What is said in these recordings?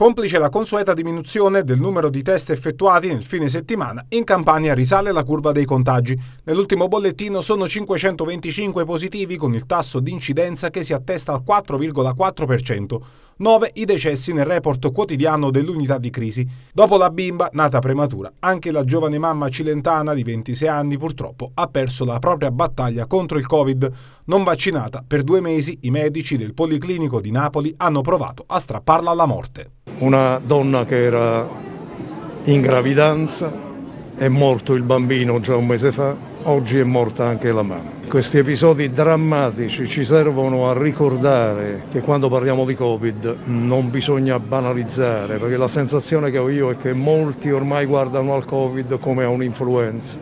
Complice la consueta diminuzione del numero di test effettuati nel fine settimana, in Campania risale la curva dei contagi. Nell'ultimo bollettino sono 525 positivi con il tasso di incidenza che si attesta al 4,4%. 9 i decessi nel report quotidiano dell'unità di crisi. Dopo la bimba, nata prematura, anche la giovane mamma cilentana di 26 anni purtroppo ha perso la propria battaglia contro il Covid. Non vaccinata, per due mesi i medici del Policlinico di Napoli hanno provato a strapparla alla morte una donna che era in gravidanza, è morto il bambino già un mese fa, oggi è morta anche la mamma. Questi episodi drammatici ci servono a ricordare che quando parliamo di Covid non bisogna banalizzare, perché la sensazione che ho io è che molti ormai guardano al Covid come a un'influenza.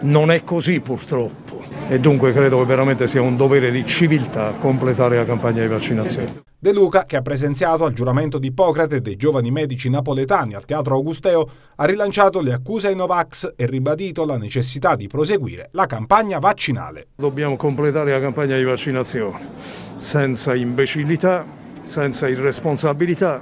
Non è così purtroppo e dunque credo che veramente sia un dovere di civiltà completare la campagna di vaccinazione. De Luca, che ha presenziato al giuramento di Ippocrate dei giovani medici napoletani al Teatro Augusteo, ha rilanciato le accuse ai Novax e ribadito la necessità di proseguire la campagna vaccinale. Dobbiamo completare la campagna di vaccinazione senza imbecillità, senza irresponsabilità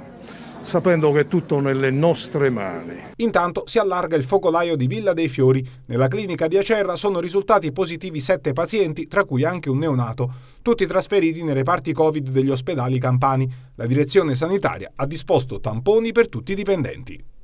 sapendo che è tutto nelle nostre mani. Intanto si allarga il focolaio di Villa dei Fiori. Nella clinica di Acerra sono risultati positivi sette pazienti, tra cui anche un neonato, tutti trasferiti nei reparti Covid degli ospedali campani. La direzione sanitaria ha disposto tamponi per tutti i dipendenti.